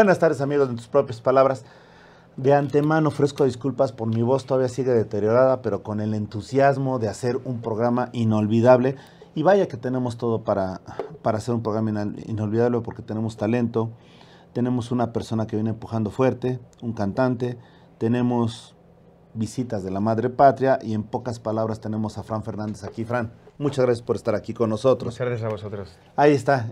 Buenas tardes amigos, en tus propias palabras. De antemano ofrezco disculpas por mi voz, todavía sigue deteriorada, pero con el entusiasmo de hacer un programa inolvidable. Y vaya que tenemos todo para, para hacer un programa inolvidable porque tenemos talento, tenemos una persona que viene empujando fuerte, un cantante, tenemos visitas de la madre patria y en pocas palabras tenemos a Fran Fernández aquí. Fran, Muchas gracias por estar aquí con nosotros. Muchas gracias a vosotros. Ahí está.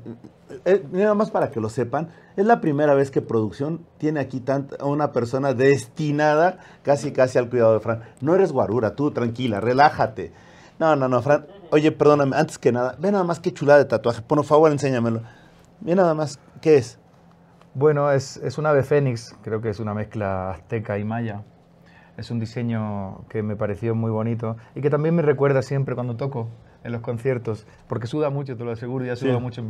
Eh, nada más para que lo sepan, es la primera vez que producción tiene aquí a una persona destinada casi casi al cuidado de Fran. No eres guarura, tú tranquila, relájate. No, no, no, Fran. Oye, perdóname, antes que nada, ve nada más qué chulada de tatuaje. Por favor, enséñamelo. Ve nada más, ¿qué es? Bueno, es, es un ave fénix, creo que es una mezcla azteca y maya. Es un diseño que me pareció muy bonito y que también me recuerda siempre cuando toco en los conciertos, porque suda mucho, te lo aseguro, ya suda mucho en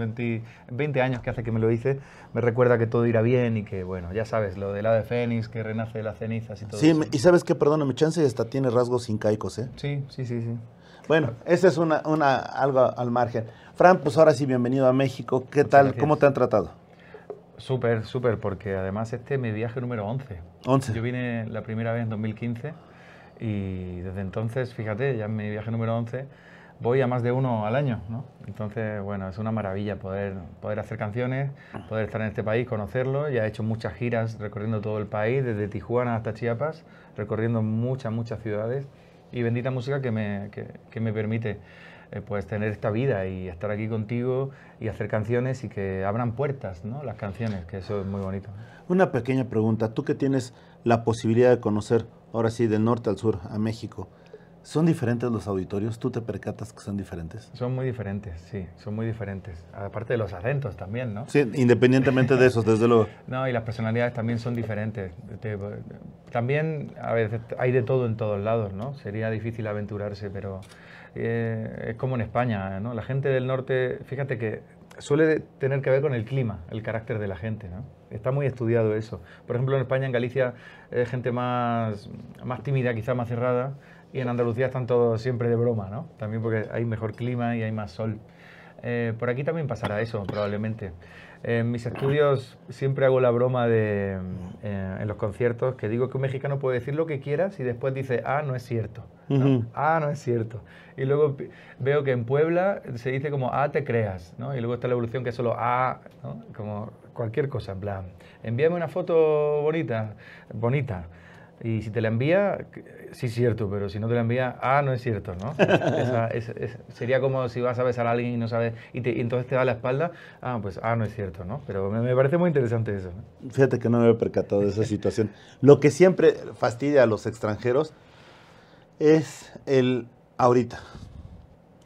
20, años que hace que me lo hice, me recuerda que todo irá bien y que, bueno, ya sabes, lo del de fénix, que renace de las cenizas y todo sí, eso. y sabes que, perdona, mi chance hasta tiene rasgos incaicos, ¿eh? Sí, sí, sí, sí. Bueno, ese es una, una, algo al margen. Fran, pues ahora sí, bienvenido a México. ¿Qué tal? ¿Cómo te han tratado? Súper, súper, porque además este es mi viaje número 11. 11. Yo vine la primera vez en 2015 y desde entonces, fíjate, ya es mi viaje número 11 voy a más de uno al año, ¿no? Entonces, bueno, es una maravilla poder, poder hacer canciones, poder estar en este país, conocerlo. Ya he hecho muchas giras recorriendo todo el país, desde Tijuana hasta Chiapas, recorriendo muchas, muchas ciudades. Y bendita música que me, me permite eh, pues tener esta vida y estar aquí contigo y hacer canciones y que abran puertas, ¿no? Las canciones, que eso es muy bonito. Una pequeña pregunta. Tú que tienes la posibilidad de conocer, ahora sí, del norte al sur, a México, ¿Son diferentes los auditorios? ¿Tú te percatas que son diferentes? Son muy diferentes, sí, son muy diferentes. Aparte de los acentos también, ¿no? Sí, independientemente de esos, desde luego. no, y las personalidades también son diferentes. también, a veces, hay de todo en todos lados, ¿no? Sería difícil aventurarse, pero eh, es como en España, ¿no? La gente del norte, fíjate que suele tener que ver con el clima, el carácter de la gente, ¿no? Está muy estudiado eso. Por ejemplo, en España, en Galicia, gente más, más tímida, quizá más cerrada y en Andalucía están todos siempre de broma, ¿no? También porque hay mejor clima y hay más sol. Eh, por aquí también pasará eso, probablemente. En mis estudios siempre hago la broma de, eh, en los conciertos que digo que un mexicano puede decir lo que quiera y después dice, ah, no es cierto. Ah, no es cierto. Y luego veo que en Puebla se dice como, ah, te creas. ¿no? Y luego está la evolución que es solo, ah, ¿no? como cualquier cosa, en plan, envíame una foto bonita, bonita. Y si te la envía, sí es cierto, pero si no te la envía, ah, no es cierto, ¿no? sería como si vas a besar a alguien y no sabes, y, entonces te da la espalda, ah, pues, ah, no es cierto, ¿no? Pero me, parece muy interesante eso. Fíjate que no me había percatado de esa situación. Lo que siempre fastidia a los extranjeros es el ahorita.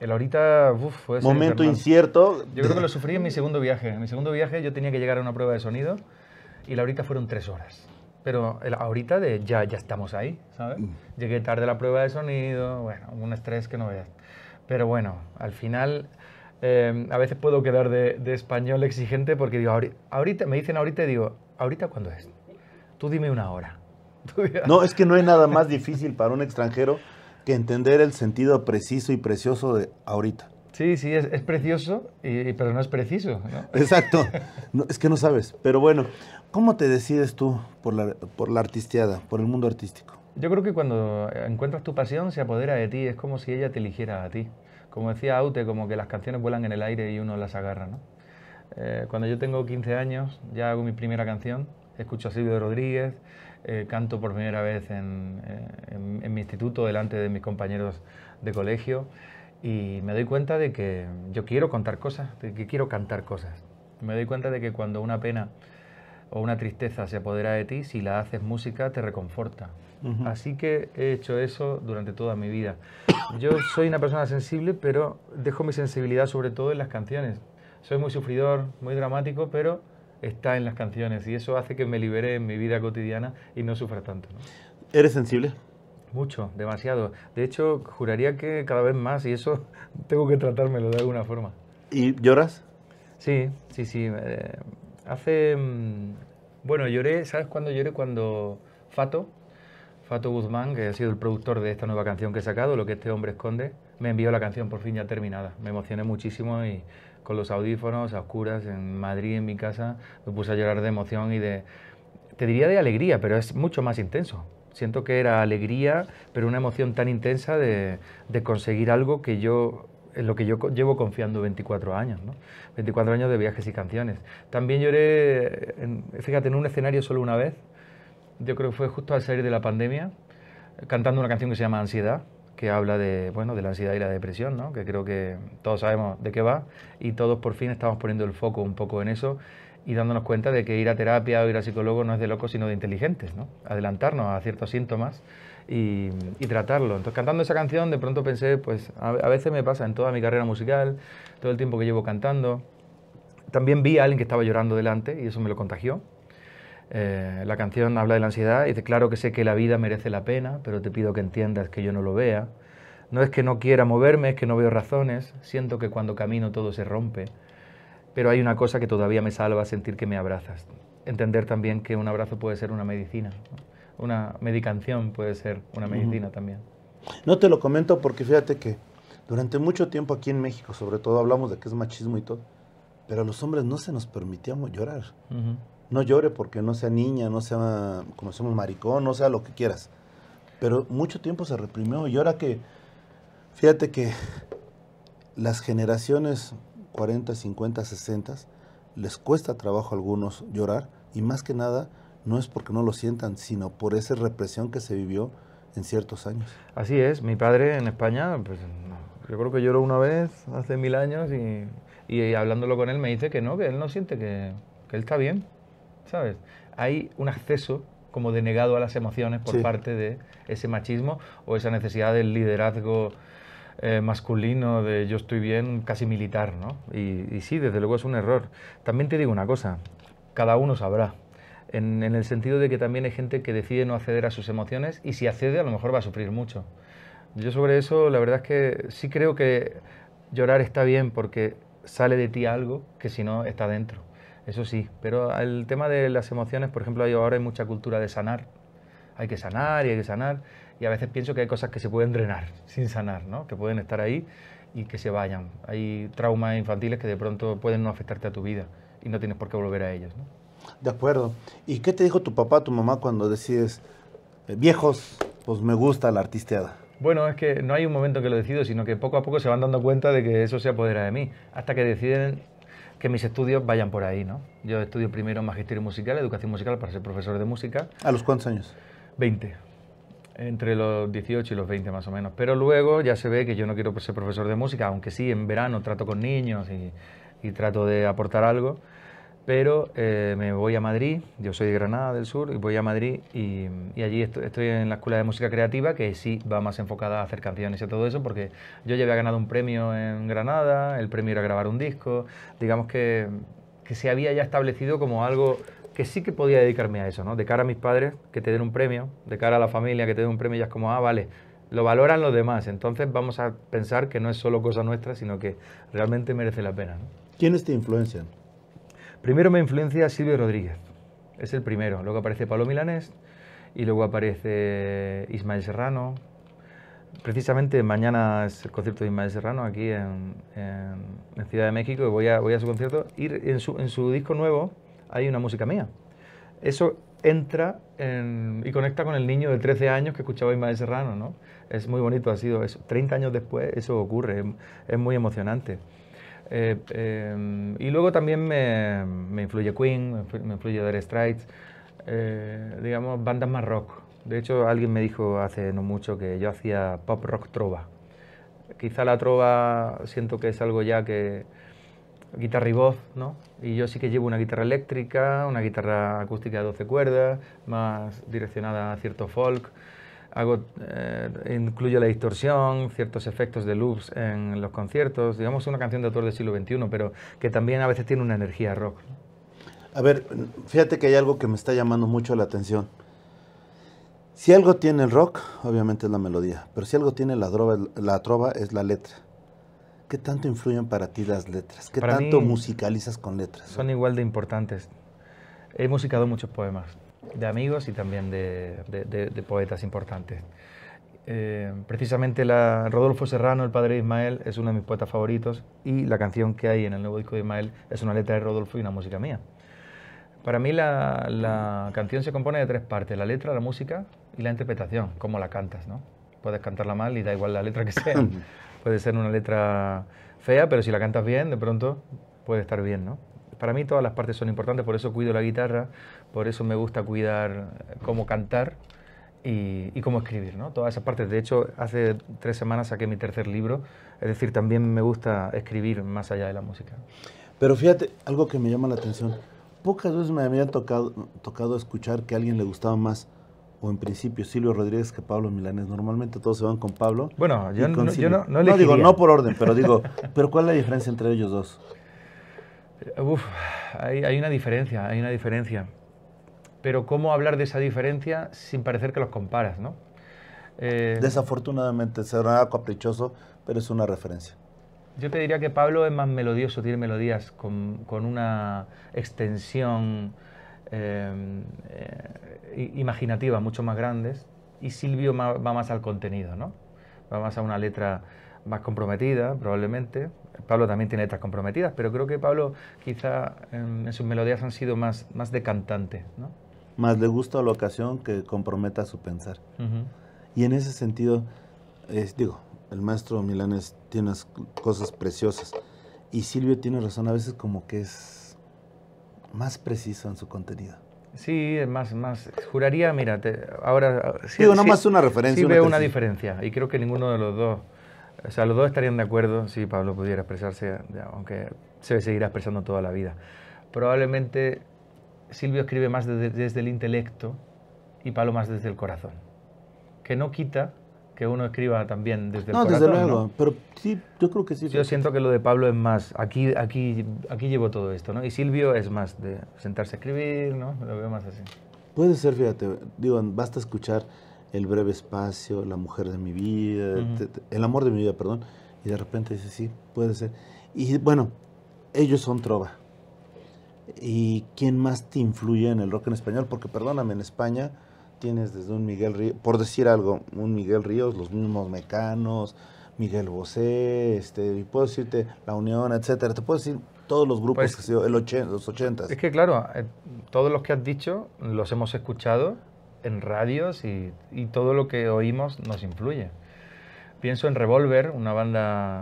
El ahorita, uff, fue Momento incierto. Yo creo que lo sufrí en mi segundo viaje. En mi segundo viaje yo tenía que llegar a una prueba de sonido y la ahorita fueron tres horas pero ahorita de ya, ya estamos ahí, ¿sabes? Mm. Llegué tarde a la prueba de sonido, bueno, un estrés que no veas. Pero bueno, al final em, a veces puedo quedar de, español exigente porque digo, ahorita, me dicen ahorita y digo, ¿ahorita cuándo es? Tú dime una hora. No, es que no hay nada más difícil para un extranjero que entender el sentido preciso y precioso de ahorita. Sí, sí, es, precioso, y, pero no es preciso. Exacto, es que no sabes. Pero bueno, ¿Cómo te decides tú por la, por artisteada, por el mundo artístico? Yo creo que cuando encuentras tu pasión se apodera de ti, es como si ella te eligiera a ti. Como decía Aute, como que las canciones vuelan en el aire y uno las agarra. Eh, cuando yo tengo 15 años ya hago mi primera canción, escucho a Silvio Rodríguez, eh, canto por primera vez eh, en mi instituto delante de mis compañeros de colegio y me doy cuenta de que yo quiero contar cosas, de que quiero cantar cosas. Me doy cuenta de que cuando una pena o una tristeza se apodera de ti, si la haces música te reconforta. Así que he hecho eso durante toda mi vida. Yo soy una persona sensible, pero dejo mi sensibilidad sobre todo en las canciones. Soy muy sufridor, muy dramático, pero está en las canciones y eso hace que me libere en mi vida cotidiana y no sufra tanto. ¿Eres sensible? Mucho, demasiado. De hecho, juraría que cada vez más y eso tengo que tratármelo de alguna forma. ¿Y lloras? Sí, sí, sí. Eh, Hace. Mm, bueno, lloré, ¿sabes cuándo lloré? Cuando Fato, Fato Guzmán, que ha sido el productor de esta nueva canción que he sacado, Lo que este hombre esconde, me envió la canción por fin ya terminada. Me emocioné muchísimo y con los audífonos a oscuras en Madrid, en mi casa, me puse a llorar de emoción y de. Te diría de alegría, pero es mucho más intenso. Siento que era alegría, pero una emoción tan intensa de, de conseguir algo que yo en lo que yo llevo confiando 24 años, ¿no? 24 años de viajes y canciones. También lloré, fíjate, en un escenario solo una vez, yo creo que fue justo al salir de la pandemia, cantando una canción que se llama Ansiedad, que habla de, bueno, de la ansiedad y la depresión, ¿no? que creo que todos sabemos de qué va y todos por fin estamos poniendo el foco un poco en eso y dándonos cuenta de que ir a terapia o ir a psicólogo no es de locos, sino de inteligentes, ¿no? adelantarnos a ciertos síntomas y, tratarlo. Entonces, cantando esa canción, de pronto pensé, pues a, veces me pasa en toda mi carrera musical, todo el tiempo que llevo cantando. También vi a alguien que estaba llorando delante y eso me lo contagió. Eh, la canción habla de la ansiedad y dice, claro que sé que la vida merece la pena, pero te pido que entiendas que yo no lo vea. No es que no quiera moverme, es que no veo razones. Siento que cuando camino todo se rompe. Pero hay una cosa que todavía me salva, sentir que me abrazas. Entender también que un abrazo puede ser una medicina una medicación puede ser una medicina también. No te lo comento porque fíjate que durante mucho tiempo aquí en México, sobre todo hablamos de que es machismo y todo, pero a los hombres no se nos permitíamos llorar. No llore porque no sea niña, no sea, como maricón, no sea lo que quieras. Pero mucho tiempo se reprimió y ahora que, fíjate que las generaciones 40, 50, 60 les cuesta trabajo a algunos llorar y más que nada no es porque no lo sientan, sino por esa represión que se vivió en ciertos años. Así es, mi padre en España, pues, yo creo que lloró una vez hace mil años y, hablándolo con él me dice que no, que él no siente que, él está bien, ¿sabes? Hay un acceso como denegado a las emociones por parte de ese machismo o esa necesidad del liderazgo eh, masculino, de yo estoy bien, casi militar, ¿no? Y, y sí, desde luego es un error. También te digo una cosa, cada uno sabrá en, el sentido de que también hay gente que decide no acceder a sus emociones y si accede a lo mejor va a sufrir mucho. Yo sobre eso la verdad es que sí creo que llorar está bien porque sale de ti algo que si no está dentro. Eso sí, pero el tema de las emociones, por ejemplo, ahora hay mucha cultura de sanar. Hay que sanar y hay que sanar. Y a veces pienso que hay cosas que se pueden drenar sin sanar, ¿no? que pueden estar ahí y que se vayan. Hay traumas infantiles que de pronto pueden no afectarte a tu vida y no tienes por qué volver a ellos. De acuerdo. ¿Y qué te dijo tu papá, tu mamá cuando decides, eh, viejos, pues me gusta la artisteada? Bueno, es que no hay un momento que lo decido, sino que poco a poco se van dando cuenta de que eso se apodera de mí, hasta que deciden que mis estudios vayan por ahí, ¿no? Yo estudio primero magisterio musical, educación musical para ser profesor de música. ¿A los cuántos años? 20 entre los 18 y los 20 más o menos. Pero luego ya se ve que yo no quiero ser profesor de música, aunque sí, en verano trato con niños y trato de aportar algo pero eh, me voy a Madrid, yo soy de Granada del Sur, y voy a Madrid y, allí estoy, en la Escuela de Música Creativa, que sí va más enfocada a hacer canciones y a todo eso, porque yo ya había ganado un premio en Granada, el premio era grabar un disco, digamos que, se había ya establecido como algo que sí que podía dedicarme a eso, ¿no? De cara a mis padres, que te den un premio, de cara a la familia, que te den un premio, ya es como, ah, vale, lo valoran los demás, entonces vamos a pensar que no es solo cosa nuestra, sino que realmente merece la pena. ¿no? ¿Quiénes te influencian? Primero me influencia Silvio Rodríguez, es el primero. Luego aparece Pablo Milanés y luego aparece Ismael Serrano. Precisamente mañana es el concierto de Ismael Serrano aquí en, Ciudad de México voy a, su concierto. Y en su, disco nuevo hay una música mía. Eso entra y conecta con el niño de 13 años que escuchaba Ismael Serrano, Es muy bonito, ha sido eso. 30 años después eso ocurre, es muy emocionante. Eh, em, y luego también me, me, influye Queen, me influye Dire Straits, eh, digamos, bandas más rock. De hecho, alguien me dijo hace no mucho que yo hacía pop rock trova. Quizá la trova siento que es algo ya que guitarra y voz, ¿no? Y yo sí que llevo una guitarra eléctrica, una guitarra acústica de 12 cuerdas, más direccionada a cierto folk hago, eh, incluyo la distorsión, ciertos efectos de loops en los conciertos, digamos una canción de autor del siglo XXI, pero que también a veces tiene una energía rock. A ver, fíjate que hay algo que me está llamando mucho la atención. Si algo tiene el rock, obviamente es la melodía, pero si algo tiene la, droga, la trova es la letra. ¿Qué tanto influyen para ti las letras? ¿Qué tanto musicalizas con letras? Son igual de importantes. He musicado muchos poemas de amigos y también de, poetas importantes. Eh, precisamente la, Rodolfo Serrano, el padre de Ismael, es uno de mis poetas favoritos y la canción que hay en el nuevo disco de Ismael es una letra de Rodolfo y una música mía. Para mí la, la canción se compone de tres partes, la letra, la música y la interpretación, cómo la cantas, ¿no? Puedes cantarla mal y da igual la letra que sea. Puede ser una letra fea, pero si la cantas bien, de pronto puede estar bien, ¿no? para mí todas las partes son importantes, por eso cuido la guitarra, por eso me gusta cuidar cómo cantar y, cómo escribir, ¿no? Todas esas partes. De hecho, hace tres semanas saqué mi tercer libro, es decir, también me gusta escribir más allá de la música. Pero fíjate, algo que me llama la atención, pocas veces me había tocado, tocado escuchar que a alguien le gustaba más o en principio Silvio Rodríguez que Pablo Milanes, Normalmente todos se van con Pablo. Bueno, yo, no, yo no, digo no por orden, pero digo, pero ¿cuál es la diferencia entre ellos dos? Eh, uf, hay, una diferencia, hay una diferencia. Pero ¿cómo hablar de esa diferencia sin parecer que los comparas, no? Eh, Desafortunadamente, será caprichoso, pero es una referencia. Yo te diría que Pablo es más melodioso, tiene melodías con, una extensión eh, imaginativa mucho más grandes y Silvio va más al contenido, ¿no? Va más a una letra más comprometida, probablemente, Pablo también tiene letras comprometidas, pero creo que Pablo quizá em, en, sus melodías han sido más, más cantante. ¿no? Más le gusta la ocasión que comprometa su pensar. Y en ese sentido, es, digo, el maestro Milanes tiene unas cosas preciosas. Y Silvio tiene razón, a veces como que es más preciso en su contenido. Sí, es más, más. Juraría, mira, ahora. Sí, Digo, no más una referencia. Sí, veo una diferencia. Y creo que ninguno de los dos o sea, los dos estarían de acuerdo si Pablo pudiera expresarse, aunque se seguirá expresando toda la vida. Probablemente Silvio escribe más desde, el intelecto y Pablo más desde el corazón. Que no quita que uno escriba también desde el corazón. Desde luego, pero sí, yo creo que sí. Yo siento que lo de Pablo es más, aquí, aquí, aquí llevo todo esto, ¿no? Y Silvio es más de sentarse a escribir, ¿no? Lo veo más así. Puede ser, fíjate, digo, basta escuchar el breve espacio, la mujer de mi vida, el amor de mi vida, perdón. Y de repente dice, sí, puede ser. Y bueno, ellos son trova. ¿Y quién más te influye en el rock en español? Porque perdóname, en España tienes desde un Miguel Ríos, por decir algo, un Miguel Ríos, los mismos mecanos, Miguel Bosé, este, y puedo decirte La Unión, etcétera. Te puedo decir todos los grupos pues que se dio, el 80, los ochentas. Es que claro, eh, todos los que has dicho los hemos escuchado en radios y, todo lo que oímos nos influye. Pienso en Revolver, una banda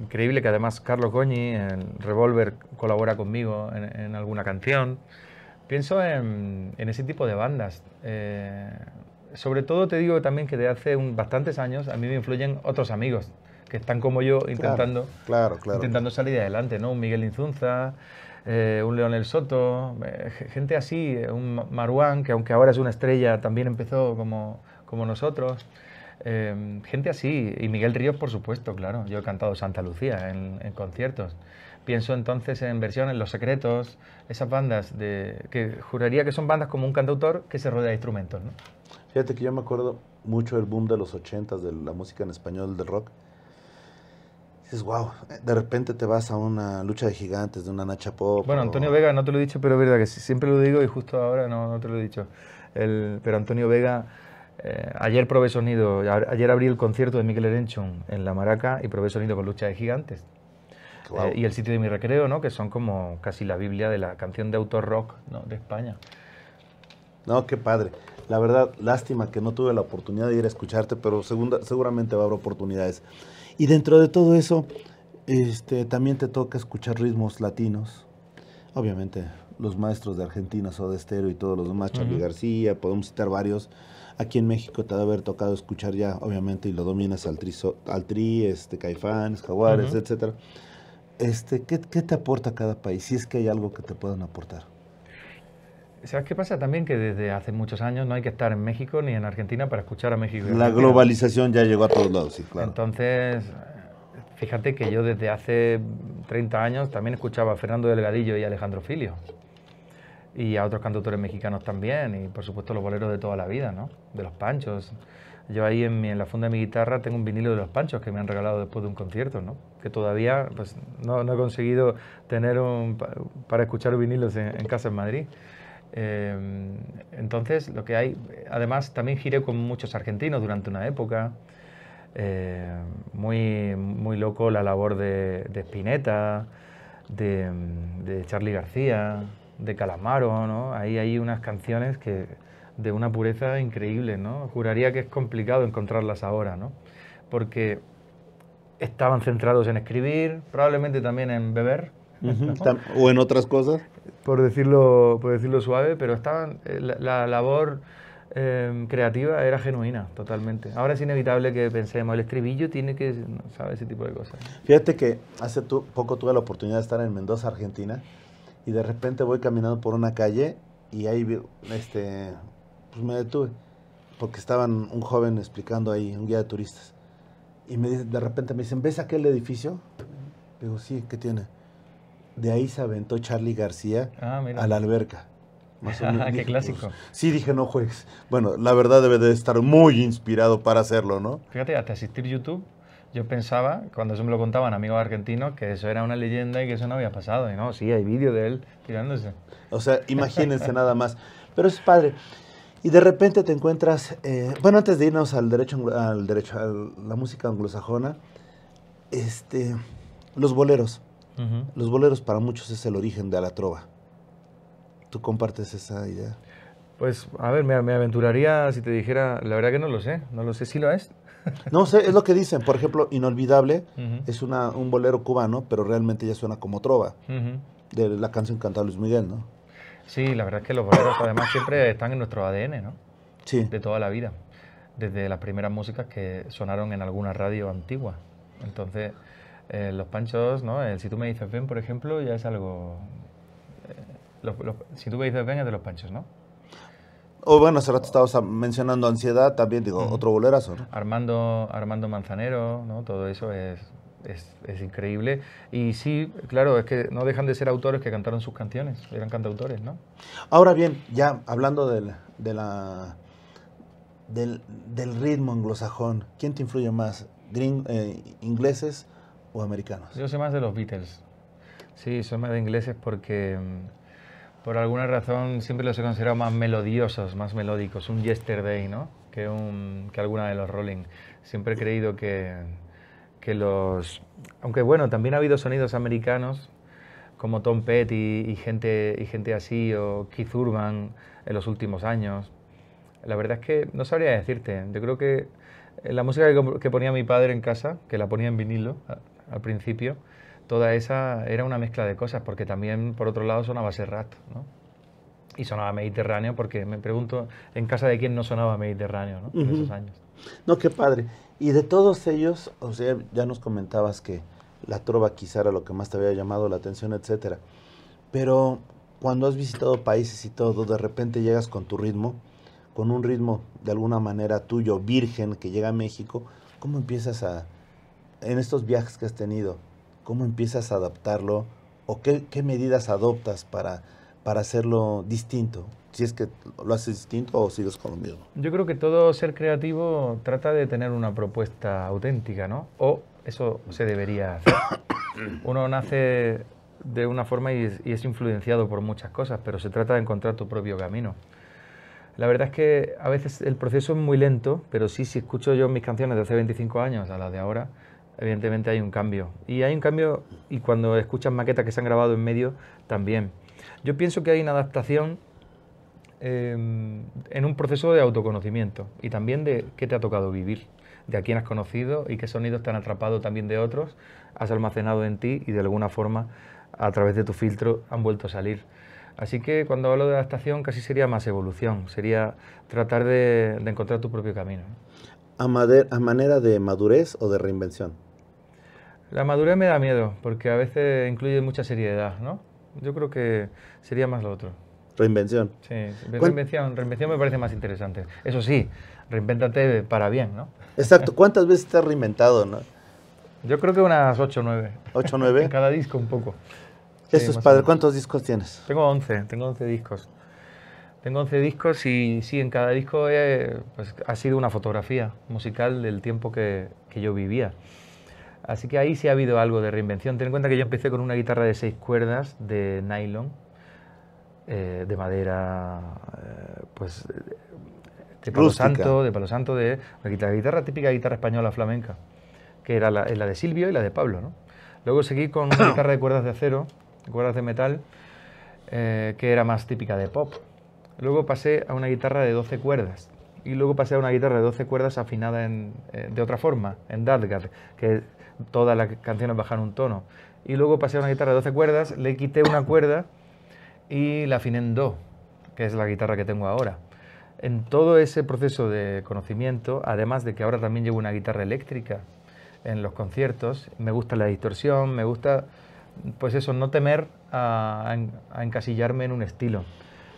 increíble que además Carlos Coñi en Revolver, colabora conmigo en, alguna canción. Pienso en, ese tipo de bandas. Eh, sobre todo te digo también que de hace bastantes años a mí me influyen otros amigos que están como yo intentando, intentando salir adelante, ¿no? Un Miguel Inzunza, eh, un Leonel Soto, eh, gente así, eh, un Maruán, que aunque ahora es una estrella, también empezó como, nosotros. Em, gente así, y Miguel Ríos, por supuesto, claro. Yo he cantado Santa Lucía en, conciertos. Pienso entonces en versiones Los Secretos, esas bandas de, que juraría que son bandas como un cantautor que se rodea de instrumentos. ¿no? Fíjate que yo me acuerdo mucho del boom de los 80 de la música en español, del rock, Dices, wow, de repente te vas a una lucha de gigantes, de una Nacha Pop. Bueno, Antonio Vega, no te lo he dicho, pero es verdad que siempre lo digo y justo ahora no, te lo he dicho. pero Antonio Vega, eh, ayer probé sonido, ayer abrí el concierto de Miguel Erenchon en La Maraca y probé sonido con lucha de gigantes. Eh, y el sitio de mi recreo, ¿no? que son como casi la Biblia de la canción de autor rock de España. No, qué padre. La verdad, lástima que no tuve la oportunidad de ir a escucharte, pero seguramente va a haber oportunidades. Y dentro de todo eso, este, también te toca escuchar ritmos latinos. Obviamente, los maestros de Argentina, Sodestero y todos los demás, Charlie García, podemos citar varios. Aquí en México te debe haber tocado escuchar ya, obviamente, y lo dominas al tri, al este, Caifanes, Jaguares, etcétera. Este, ¿Qué te aporta cada país? Si es que hay algo que te puedan aportar. ¿Sabes qué pasa también? Que desde hace muchos años no hay que estar en México ni en Argentina para escuchar a México. La globalización ya llegó a todos lados, sí, claro. Entonces, fíjate que yo desde hace 30 años también escuchaba a Fernando Delgadillo y Alejandro Filio. Y a otros cantautores mexicanos también, y por supuesto los boleros de toda la vida, ¿no? De los panchos. Yo ahí en, la funda de mi guitarra tengo un vinilo de los panchos que me han regalado después de un concierto, ¿no? Que todavía pues, no, he conseguido tener un, para escuchar vinilos en casa en Madrid. Em, entonces, lo que hay, además, también giré con muchos argentinos durante una época. Em, muy, muy loco la labor de, de Spinetta, de, de Charly García, de Calamaro, ¿no? Ahí hay unas canciones que de una pureza increíble, ¿no? Juraría que es complicado encontrarlas ahora, ¿no? Porque estaban centrados en escribir, probablemente también en beber, ¿O en otras cosas? Por decirlo, por decirlo suave, pero estaban, eh, la, labor em, creativa era genuina, totalmente. Ahora es inevitable que pensemos, el estribillo tiene que, saber Ese tipo de cosas. Fíjate que hace poco tuve la oportunidad de estar en Mendoza, Argentina, y de repente voy caminando por una calle y ahí este, pues me detuve, porque estaban un joven explicando ahí, un guía de turistas. Y me de repente me dicen, ¿ves aquel edificio? Digo, sí, ¿qué tiene? de ahí se aventó Charlie García ah, a la alberca. Ah, qué clásico. Pues, sí, dije, no juegues. Bueno, la verdad debe de estar muy inspirado para hacerlo, ¿no? Fíjate, hasta asistir YouTube, yo pensaba, cuando eso me lo contaban amigos argentinos, que eso era una leyenda y que eso no había pasado. Y no, sí, hay vídeo de él tirándose. O sea, imagínense nada más. Pero es padre. Y de repente te encuentras, eh, bueno, antes de irnos al derecho, al derecho, a la música anglosajona, este, los boleros. Los boleros para muchos es el origen de la trova. ¿Tú compartes esa idea? Pues, a ver, me, aventuraría si te dijera, la verdad que no lo sé, no lo sé, si lo es? no sé, es lo que dicen. Por ejemplo, Inolvidable es una, un bolero cubano, pero realmente ya suena como trova, de la canción cantada Luis Miguel, ¿no? Sí, la verdad es que los boleros además siempre están en nuestro ADN, ¿no? Sí. De toda la vida, desde las primeras músicas que sonaron en alguna radio antigua. Entonces, eh, los panchos, ¿no? Eh, si tú me dices ven, por ejemplo, ya es algo... Eh, si tú me dices ven, es de los panchos, ¿no? O bueno, hace rato estabas mencionando ansiedad, también digo, otro bolerazo. ¿no? Armando, Armando Manzanero, ¿no? Todo eso es, increíble. Y sí, claro, es que no dejan de ser autores que cantaron sus canciones, eran cantautores, ¿no? Ahora bien, ya hablando del, de la, del, ritmo anglosajón, ¿quién te influye más? ¿Ingleses o americanos? Yo soy más de los Beatles. Sí, son más de ingleses porque mm, por alguna razón siempre los he considerado más melodiosos, más melódicos, un yesterday, ¿no? Que, un, que alguna de los Rolling. Siempre he creído que, que los... Aunque bueno, también ha habido sonidos americanos como Tom Petty y, gente, y gente así, o Keith Urban en los últimos años. La verdad es que no sabría decirte. Yo creo que eh, la música que, que ponía mi padre en casa, que la ponía en vinilo, al principio, toda esa era una mezcla de cosas, porque también, por otro lado, sonaba Serrato, ¿no? Y sonaba Mediterráneo, porque me pregunto, ¿en casa de quién no sonaba Mediterráneo, ¿no? En esos años. No, qué padre. Y de todos ellos, o sea, ya nos comentabas que la trova quizá era lo que más te había llamado la atención, etcétera. Pero cuando has visitado países y todo, de repente llegas con tu ritmo, con un ritmo de alguna manera tuyo, virgen, que llega a México, ¿cómo empiezas a, en estos viajes que has tenido, ¿cómo empiezas a adaptarlo o qué, medidas adoptas para, para hacerlo distinto? Si es que lo haces distinto o sigues con lo mismo. Yo creo que todo ser creativo trata de tener una propuesta auténtica, ¿no? O eso se debería hacer. Uno nace de una forma y es influenciado por muchas cosas, pero se trata de encontrar tu propio camino. La verdad es que a veces el proceso es muy lento, pero sí, si escucho yo mis canciones de hace 25 años a las de ahora, evidentemente hay un cambio. Y hay un cambio, y cuando escuchas maquetas que se han grabado en medio, también. Yo pienso que hay una adaptación em, en un proceso de autoconocimiento y también de qué te ha tocado vivir, de a quién has conocido y qué sonidos te han atrapado también de otros, has almacenado en ti y de alguna forma a través de tu filtro han vuelto a salir. Así que cuando hablo de adaptación casi sería más evolución, sería tratar de, encontrar tu propio camino. A, a manera de madurez o de reinvención. La madurez me da miedo, porque a veces incluye mucha seriedad, ¿no? Yo creo que sería más lo otro. Reinvención. Sí, reinvención, me parece más interesante. Eso sí, reinvéntate para bien, ¿no? Exacto. ¿Cuántas veces te has reinventado, no? Yo creo que unas 8 o 9. ¿8 o 9? en cada disco un poco. Eso padre. ¿Cuántos discos tienes? Tengo 11, tengo 11 discos. Tengo 11 discos y sí, en cada disco pues, ha sido una fotografía musical del tiempo que yo vivía. Así que ahí sí ha habido algo de reinvención. Ten en cuenta que yo empecé con una guitarra de seis cuerdas de nylon, eh, de madera, eh, pues de palo santo, de palo santo, de la guitarra, guitarra, típica guitarra española flamenca, que era la, de Silvio y la de Pablo. ¿no? Luego seguí con una guitarra de cuerdas de acero, cuerdas de metal, eh, que era más típica de pop. Luego pasé a una guitarra de doce cuerdas. Y luego pasé a una guitarra de doce cuerdas afinada en, de otra forma, en Dadgar, que todas las canciones bajan un tono. Y luego pasé a una guitarra de 12 cuerdas, le quité una cuerda y la afiné en do, que es la guitarra que tengo ahora. En todo ese proceso de conocimiento, además de que ahora también llevo una guitarra eléctrica en los conciertos, me gusta la distorsión, me gusta, pues eso, no temer a encasillarme en un estilo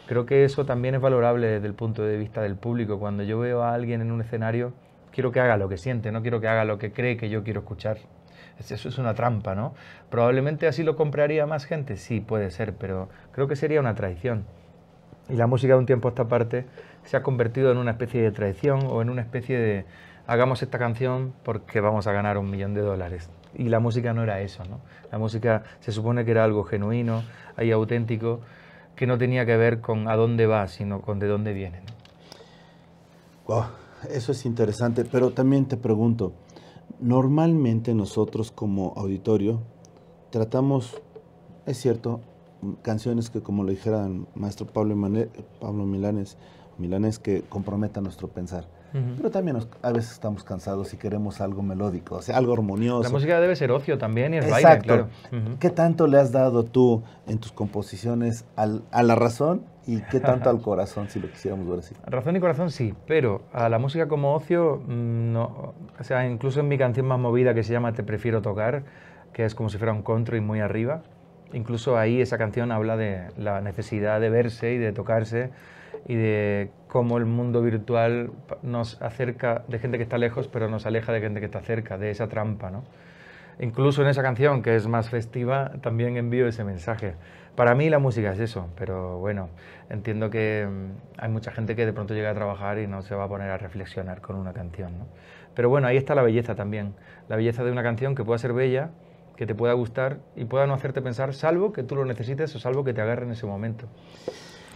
creo que eso también es valorable desde el punto de vista del público. Cuando yo veo a alguien en un escenario Quiero que haga lo que siente, no quiero que haga lo que cree que yo quiero escuchar. Eso es una trampa, ¿no? Probablemente así lo compraría más gente, sí, puede ser, pero creo que sería una traición. Y la música de un tiempo a esta parte se ha convertido en una especie de traición o en una especie de hagamos esta canción porque vamos a ganar un millón de dólares. Y la música no era eso, ¿no? La música se supone que era algo genuino, ahí auténtico, que no tenía que ver con a dónde va, sino con de dónde viene. Eso es interesante, pero también te pregunto, normalmente nosotros como auditorio tratamos, es cierto, canciones que como lo dijera el maestro Pablo, Pablo Milanes, Milanes que comprometan nuestro pensar. Pero también a veces estamos cansados y queremos algo melódico, o sea, algo armonioso. La música debe ser ocio también y el baile, claro. ¿Qué tanto le has dado tú en tus composiciones a la razón ¿Y qué tanto al corazón, si lo quisiéramos ver así? Razón y corazón sí, pero a la música como ocio, mm, no. O sea, incluso en mi canción más movida que se llama Te prefiero tocar, que es como si fuera un country muy arriba, incluso ahí esa canción habla de la necesidad de verse y de tocarse y de cómo el mundo virtual nos acerca de gente que está lejos, pero nos aleja de gente que está cerca, de esa trampa, ¿no? incluso en esa canción que es más festiva, también envío ese mensaje. Para mí la música es eso, pero bueno, entiendo que mm, hay mucha gente que de pronto llega a trabajar y no se va a poner a reflexionar con una canción. Pero bueno, ahí está la belleza también, la belleza de una canción que pueda ser bella, que te pueda gustar y pueda no hacerte pensar, salvo que tú lo necesites o salvo que te agarre en ese momento.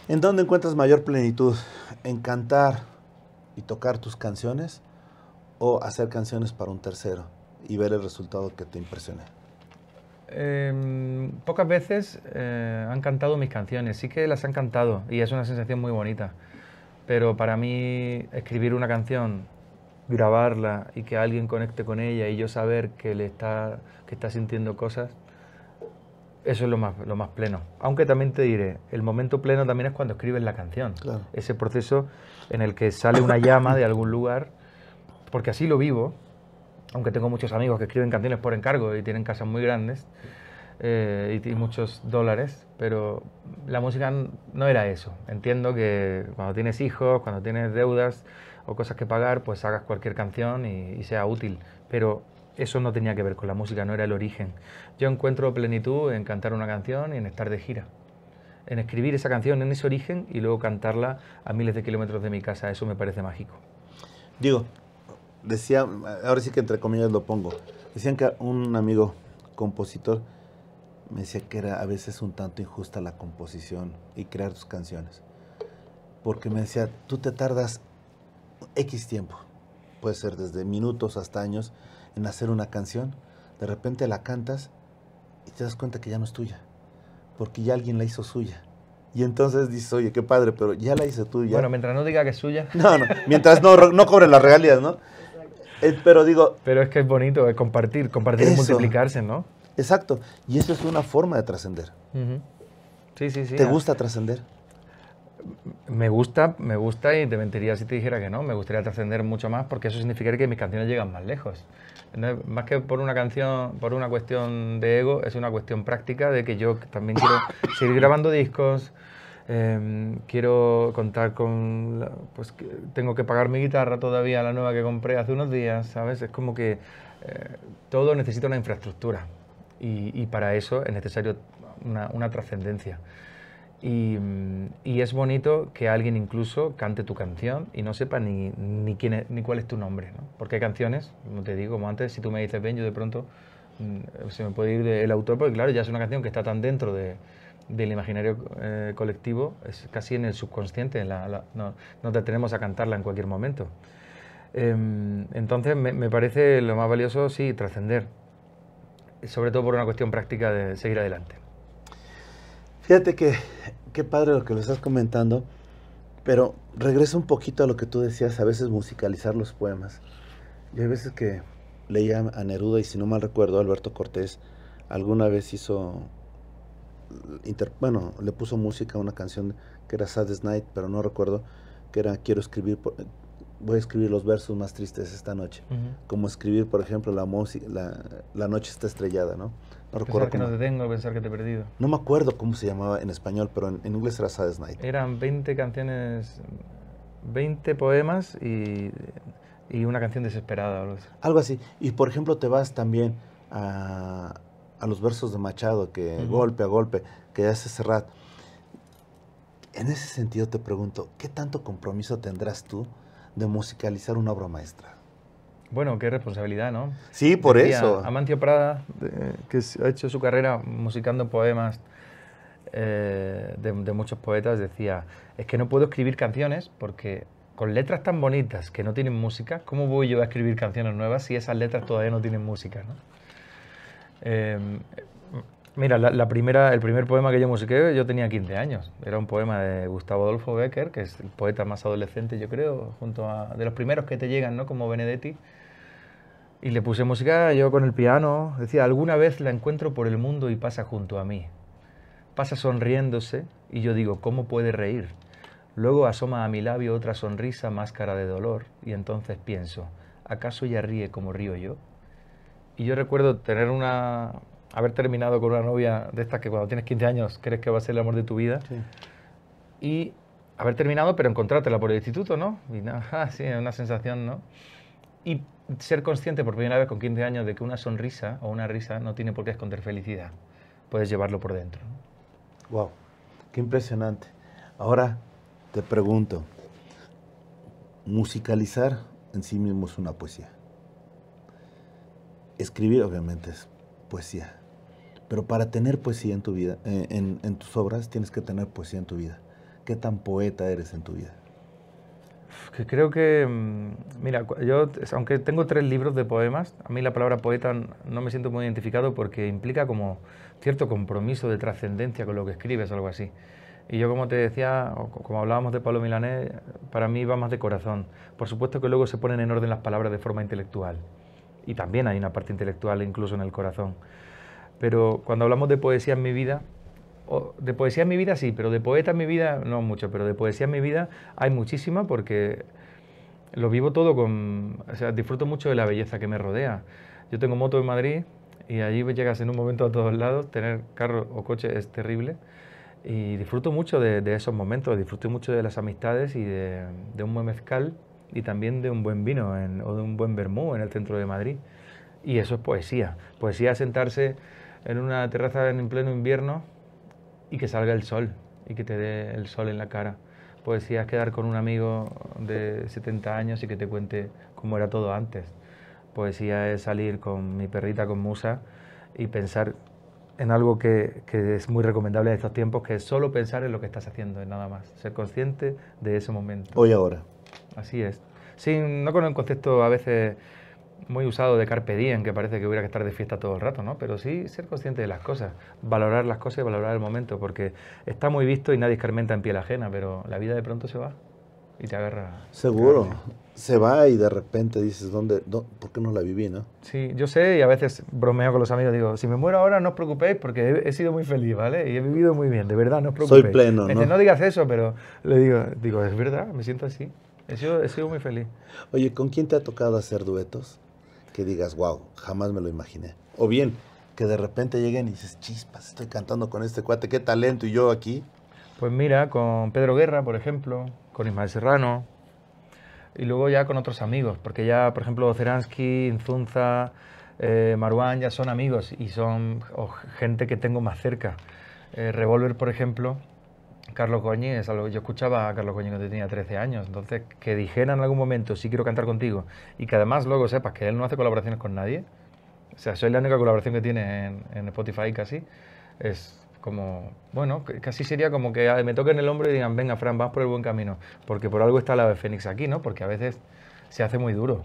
¿En dónde encuentras mayor plenitud? ¿En cantar y tocar tus canciones o hacer canciones para un tercero? y ver el resultado que te impresione? Em, pocas veces eh, han cantado mis canciones, sí que las han cantado y es una sensación muy bonita, pero para mí escribir una canción, grabarla y que alguien conecte con ella y yo saber que, le está, que está sintiendo cosas, eso es lo más, lo más pleno. Aunque también te diré, el momento pleno también es cuando escribes la canción. Ese proceso en el que sale una llama de algún lugar, porque así lo vivo, aunque tengo muchos amigos que escriben canciones por encargo y tienen casas muy grandes eh, y, muchos dólares, pero la música no era eso. Entiendo que cuando tienes hijos, cuando tienes deudas o cosas que pagar, pues hagas cualquier canción y, y sea útil, pero eso no tenía que ver con la música, no era el origen. Yo encuentro plenitud en cantar una canción y en estar de gira en escribir esa canción en ese origen y luego cantarla a miles de kilómetros de mi casa. Eso me parece mágico. Digo, decía, ahora sí que entre comillas lo pongo, decían que un amigo compositor me decía que era a veces un tanto injusta la composición y crear tus canciones. Porque me decía, tú te tardas X tiempo, puede ser desde minutos hasta años, en hacer una canción. De repente la cantas y te das cuenta que ya no es tuya, porque ya alguien la hizo suya. Y entonces dices, oye, qué padre, pero ya la hice tuya. Bueno, mientras no diga que es suya. No, no, mientras no, no cobre las regalías, ¿no? Eh, pero digo... Pero es que es bonito es eh, compartir, compartir y multiplicarse, ¿no? Exacto. Y eso es una forma de trascender. Sí, sí, sí. ¿Te gusta trascender? Me gusta, me gusta y te mentiría si te dijera que no. Me gustaría trascender mucho más porque eso significaría que mis canciones llegan más lejos. más que por una canción, por una cuestión de ego, es una cuestión práctica de que yo también quiero seguir grabando discos, Em, quiero contar con... pues tengo que pagar mi guitarra todavía, la nueva que compré hace unos días, ¿sabes? Es como que eh, todo necesita una infraestructura y, para eso es necesario una, una trascendencia. Y, y, es bonito que alguien incluso cante tu canción y no sepa ni, ni, quién ni cuál es tu nombre, ¿no? Porque hay canciones, como te digo, como antes, si tú me dices, ven, yo de pronto mm, se me puede ir el autor, porque claro, ya es una canción que está tan dentro de, del imaginario eh, colectivo es casi en el subconsciente, la, no, tenemos a cantarla en cualquier momento. Em, entonces me, parece lo más valioso, sí, trascender, sobre todo por una cuestión práctica de seguir adelante. Fíjate que qué padre lo que lo estás comentando, pero regreso un poquito a lo que tú decías, a veces musicalizar los poemas. Yo hay veces que leía a Neruda y si no mal recuerdo, Alberto Cortés alguna vez hizo inter, bueno, le puso música a una canción que era Sad Night, pero no recuerdo, que era Quiero escribir, voy a escribir los versos más tristes esta noche. Como escribir, por ejemplo, la, la, noche está estrellada, ¿no? pensar recuerdo que no te tengo, pensar que te he perdido. No me acuerdo cómo se llamaba en español, pero en, inglés era Sad Night. Eran 20 canciones, 20 poemas y, y una canción desesperada. Algo así. Y por ejemplo, te vas también a, a los versos de Machado, que golpe a golpe, que hace cerrar En ese sentido te pregunto, ¿qué tanto compromiso tendrás tú de musicalizar una obra maestra? Bueno, qué responsabilidad, ¿no? Sí, por eso. Amancio Prada, que ha hecho su carrera musicando poemas eh, de, muchos poetas, decía, es que no puedo escribir canciones porque con letras tan bonitas que no tienen música, ¿cómo voy yo a escribir canciones nuevas si esas letras todavía no tienen música? ¿no? Em, mira, la, primera, el primer poema que yo musiqué yo tenía 15 años. Era un poema de Gustavo Adolfo Becker, que es el poeta más adolescente, yo creo, junto a, de los primeros que te llegan, ¿no? Como Benedetti. Y le puse música yo con el piano. Decía, alguna vez la encuentro por el mundo y pasa junto a mí. Pasa sonriéndose y yo digo, ¿cómo puede reír? Luego asoma a mi labio otra sonrisa, máscara de dolor, y entonces pienso, ¿acaso ella ríe como río yo? Y yo recuerdo tener una, haber terminado con una novia de estas que cuando tienes 15 años crees que va a ser el amor de tu vida. Y haber terminado, pero encontrártela por el instituto, ¿no? Y nada, sí, una sensación, ¿no? Y ser consciente por primera vez con 15 años de que una sonrisa o una risa no tiene por qué esconder felicidad. Puedes llevarlo por dentro. Wow, qué impresionante. Ahora te pregunto, musicalizar en sí mismo es una poesía escribir obviamente es poesía, pero para tener poesía en tu vida, eh, en, tus obras, tienes que tener poesía en tu vida. ¿Qué tan poeta eres en tu vida? creo que, mm, mira, yo, aunque tengo tres libros de poemas, a mí la palabra poeta no me siento muy identificado porque implica como cierto compromiso de trascendencia con lo que escribes, algo así. Y yo, como te decía, como hablábamos de Pablo Milanés, para mí va más de corazón. Por supuesto que luego se ponen en orden las palabras de forma intelectual y también hay una parte intelectual incluso en el corazón. Pero cuando hablamos de poesía en mi vida, o de poesía en mi vida sí, pero de poeta en mi vida no mucho, pero de poesía en mi vida hay muchísima porque lo vivo todo con... O sea, disfruto mucho de la belleza que me rodea. Yo tengo moto en Madrid y allí llegas en un momento a todos lados, tener carro o coche es terrible y disfruto mucho de, esos momentos, disfruto mucho de las amistades y de, de un buen mezcal y también de un buen vino o de un buen vermú en el centro de Madrid. Y eso es poesía. Poesía sentarse en una terraza en pleno invierno y que salga el sol y que te dé el sol en la cara. Poesía es quedar con un amigo de 70 años y que te cuente cómo era todo antes. Poesía es salir con mi perrita, con Musa, y pensar en algo que, que, es muy recomendable en estos tiempos, que es solo pensar en lo que estás haciendo, en nada más. Ser consciente de ese momento. Hoy ahora. Así es. Sí, no con el concepto a veces muy usado de carpe diem, que parece que hubiera que estar de fiesta todo el rato, ¿no? Pero sí ser consciente de las cosas, valorar las cosas y valorar el momento, porque está muy visto y nadie escarmenta en piel ajena, pero la vida de pronto se va y te agarra. Seguro, se va y de repente dices, ¿dónde, dónde, por qué no la viví, no? Sí, yo sé y a veces bromeo con los amigos, digo, si me muero ahora no os preocupéis porque he, sido muy feliz, ¿vale? Y he vivido muy bien, de verdad, no os preocupéis. Soy pleno, ¿no? no digas eso, pero le digo, digo, es verdad, me siento así. He sido, muy feliz. Oye, ¿con quién te ha tocado hacer duetos? Que digas, wow, jamás me lo imaginé. O bien, que de repente lleguen y dices, chispas, estoy cantando con este cuate, qué talento, y yo aquí. Pues mira, con Pedro Guerra, por ejemplo, con Ismael Serrano, y luego ya con otros amigos, porque ya, por ejemplo, Zeransky, Inzunza, eh, Maruán, ya son amigos y son gente que tengo más cerca. Eh, Revolver, por ejemplo, Carlos Coñi, es algo, yo escuchaba a Carlos Coñi cuando tenía 13 años, entonces que dijera en algún momento, sí quiero cantar contigo, y que además luego sepas que él no hace colaboraciones con nadie, o sea, soy la única colaboración que tiene en, Spotify casi, es como, bueno, casi sería como que ah, me toquen el hombro y digan, venga, Fran, vas por el buen camino, porque por algo está la de Fénix aquí, ¿no? Porque a veces se hace muy duro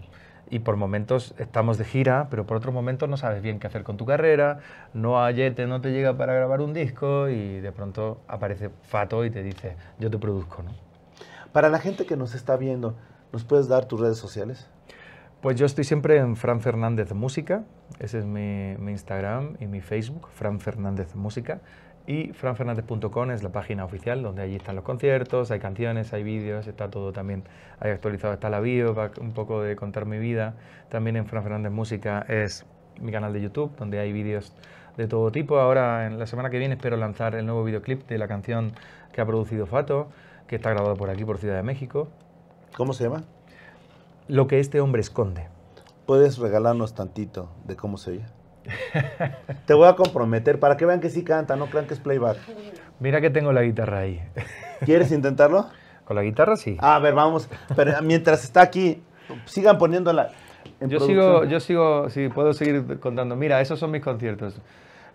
y por momentos estamos de gira, pero por otros momentos no sabes bien qué hacer con tu carrera, no hayete, no te llega para grabar un disco y de pronto aparece Fato y te dice, yo te produzco. ¿no? Para la gente que nos está viendo, ¿nos puedes dar tus redes sociales? Pues yo estoy siempre en Fran Fernández Música, ese es mi, mi Instagram y mi Facebook, Fran Fernández Música. Y franfernández.com es la página oficial donde allí están los conciertos, hay canciones, hay vídeos, está todo también hay actualizado. Está la bio, un poco de contar mi vida. También en Fran Fernández Música es mi canal de YouTube donde hay vídeos de todo tipo. Ahora, en la semana que viene, espero lanzar el nuevo videoclip de la canción que ha producido Fato, que está grabado por aquí, por Ciudad de México. ¿Cómo se llama? Lo que este hombre esconde. ¿Puedes regalarnos tantito de cómo se oye? Te voy a comprometer para que vean que sí canta, no crean que es playback. Mira que tengo la guitarra ahí. ¿Quieres intentarlo? Con la guitarra sí. A ver, vamos. Pero mientras está aquí, sigan poniéndola. yo sigo, yo sigo, si puedo seguir contando. Mira, esos son mis conciertos.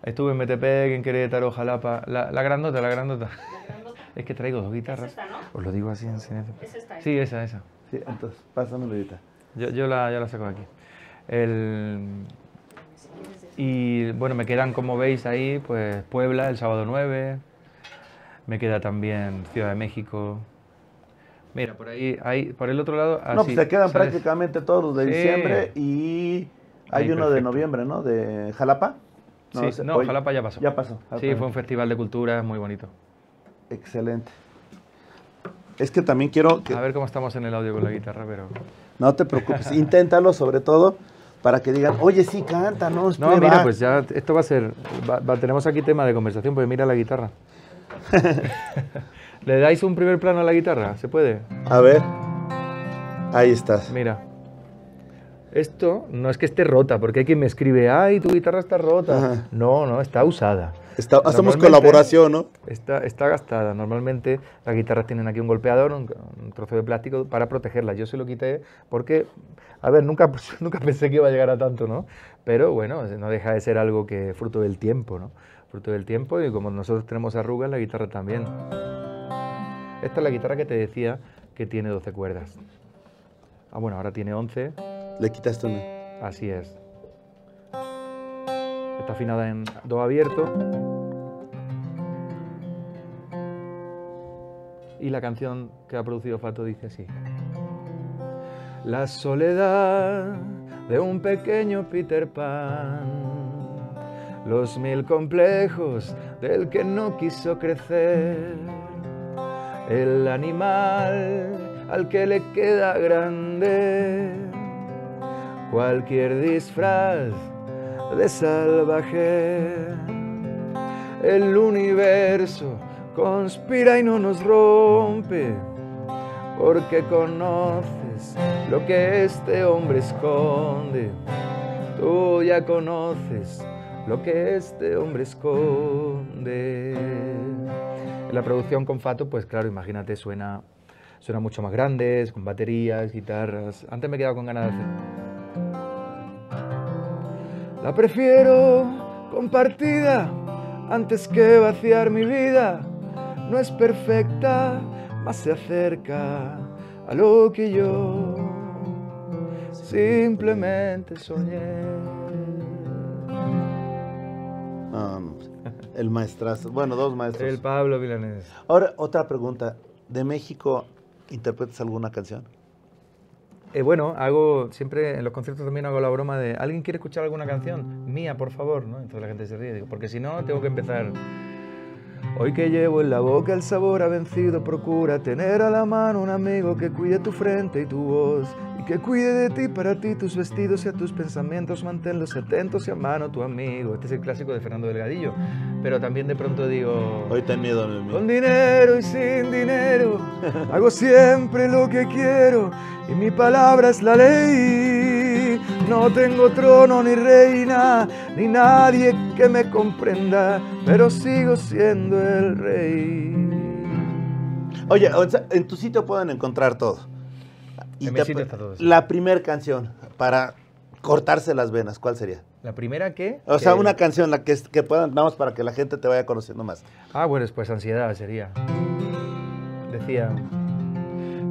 Estuve en MTP, en Querétaro, Jalapa. La, la grandota, la grandota. ¿La Es que traigo dos guitarras. ¿Es esta, no? Os lo digo así en serio. Sí, esa, esa. Sí, entonces, pásame la Yo, yo, la, yo la saco aquí. El, y bueno, me quedan, como veis ahí, pues Puebla el sábado 9, me queda también Ciudad de México. Mira, por ahí, ahí por el otro lado... no, pues, se quedan prácticamente todos de diciembre y hay uno de noviembre, ¿no? De Jalapa. No, sí, no Jalapa ya pasó. Ya pasó. Sí, fue un festival de cultura muy bonito. Excelente. Es que también quiero... A ver cómo estamos en el audio con la guitarra, pero... No te preocupes, inténtalo sobre todo para que digan, oye, sí, canta, no, No, mira, pues ya esto va a ser, tenemos aquí tema de conversación, pues mira la guitarra. ¿Le dais un primer plano a la guitarra? ¿Se puede? A ver, ahí estás. Mira. Esto no es que esté rota, porque hay quien me escribe, ay, tu guitarra está rota. No, no, está usada hacemos colaboración, ¿no? Está, está gastada. Normalmente las guitarras tienen aquí un golpeador, un, trozo de plástico para protegerla. Yo se lo quité porque, a ver, nunca, nunca pensé que iba a llegar a tanto, ¿no? Pero bueno, no deja de ser algo que fruto del tiempo, ¿no? Fruto del tiempo y como nosotros tenemos arrugas, la guitarra también. Esta es la guitarra que te decía que tiene 12 cuerdas. Ah, bueno, ahora tiene 11. Le quitaste una. Así es afinada en do abierto. Y la canción que ha producido Fato dice así. La soledad de un pequeño Peter Pan, los mil complejos del que no quiso crecer, el animal al que le queda grande, cualquier disfraz de salvaje. El universo conspira y no nos rompe, porque conoces lo que este hombre esconde. Tú ya conoces lo que este hombre esconde. la producción con Fato, pues claro, imagínate, suena, suena mucho más grande, con baterías, guitarras. Antes me he quedado con ganas de hacer la prefiero compartida antes que vaciar mi vida. No es perfecta, más se acerca a lo que yo simplemente soñé. el maestrazo, bueno, dos maestros. El Pablo Vilanes. Ahora, otra pregunta. ¿De México interpretas alguna canción? Eh, bueno, hago siempre en los conciertos también hago la broma de ¿alguien quiere escuchar alguna canción? Mm. Mía, por favor, ¿no? Entonces la gente se ríe, digo, porque si no tengo que empezar. Hoy que llevo en la boca el sabor ha vencido, procura tener a la mano un amigo que cuide tu frente y tu voz que cuide de ti, para ti, tus vestidos y a tus pensamientos, manténlos atentos y a mano tu amigo. Este es el clásico de Fernando Delgadillo, pero también de pronto digo... Hoy ten miedo Con dinero y sin dinero, hago siempre lo que quiero y mi palabra es la ley. No tengo trono ni reina, ni nadie que me comprenda, pero sigo siendo el rey. Oye, en tu sitio pueden encontrar todo. Y La primera canción para cortarse las venas, ¿cuál sería? ¿La primera qué? O sea, una canción la que, que puedan, vamos, para que la gente te vaya conociendo más. Ah, bueno, pues ansiedad sería. Decía.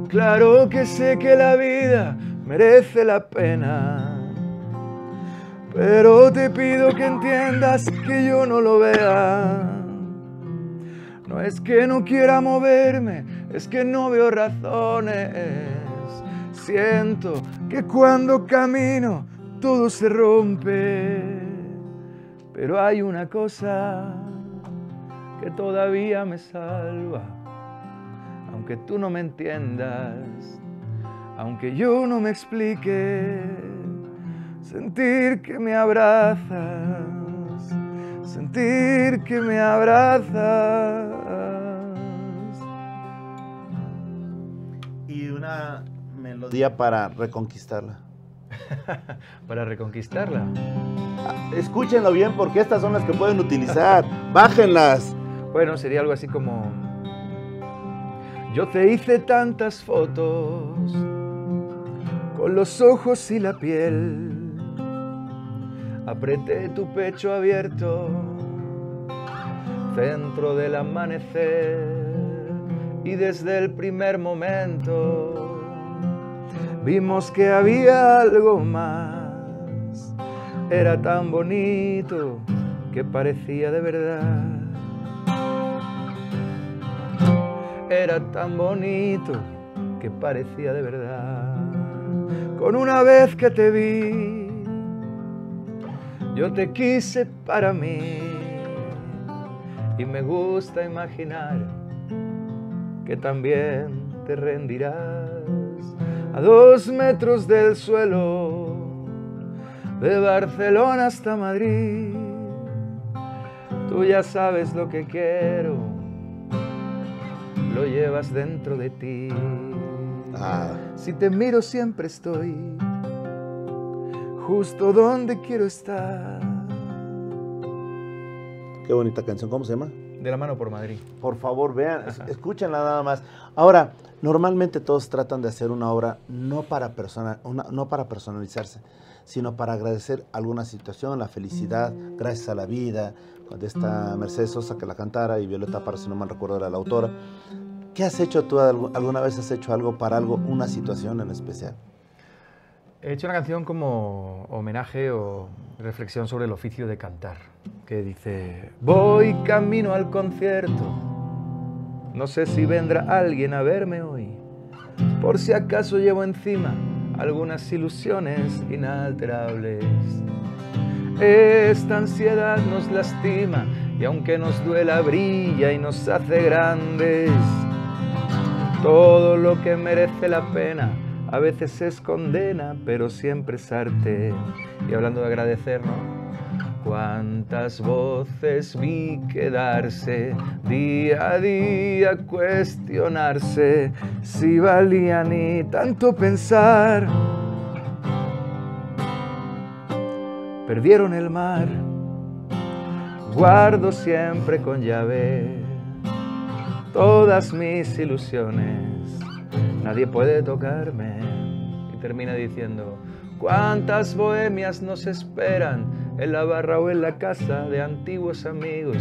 Claro que sé que la vida merece la pena. Pero te pido que entiendas que yo no lo vea. No es que no quiera moverme, es que no veo razones siento que cuando camino todo se rompe. Pero hay una cosa que todavía me salva. Aunque tú no me entiendas, aunque yo no me explique, sentir que me abrazas, sentir que me abrazas. día para reconquistarla. para reconquistarla. Ah, escúchenlo bien porque estas son las que pueden utilizar. Bájenlas. Bueno, sería algo así como... Yo te hice tantas fotos con los ojos y la piel. Apreté tu pecho abierto, centro del amanecer. Y desde el primer momento vimos que había algo más. Era tan bonito que parecía de verdad. Era tan bonito que parecía de verdad. Con una vez que te vi, yo te quise para mí. Y me gusta imaginar que también te rendirás a dos metros del suelo, de Barcelona hasta Madrid. Tú ya sabes lo que quiero, lo llevas dentro de ti. Ah. Si te miro siempre estoy justo donde quiero estar. Qué bonita canción, ¿cómo se llama? De la mano por Madrid. Por favor, vean, escúchenla nada más. Ahora, normalmente todos tratan de hacer una obra no para, persona, no para personalizarse, sino para agradecer alguna situación, la felicidad, mm. gracias a la vida, de esta mm. Mercedes Sosa que la cantara y Violeta Parra, si no mal recuerdo, era la autora. Mm. ¿Qué has hecho tú? ¿Alguna vez has hecho algo para algo, una situación en especial? He hecho una canción como homenaje o reflexión sobre el oficio de cantar, que dice, voy camino al concierto, no sé si vendrá alguien a verme hoy, por si acaso llevo encima algunas ilusiones inalterables. Esta ansiedad nos lastima y aunque nos duela brilla y nos hace grandes, todo lo que merece la pena a veces es condena, pero siempre es arte. Y hablando de agradecer, Cuántas voces vi quedarse día a día cuestionarse si valía ni tanto pensar. Perdieron el mar, guardo siempre con llave todas mis ilusiones nadie puede tocarme. Y termina diciendo, ¿cuántas bohemias nos esperan en la barra o en la casa de antiguos amigos?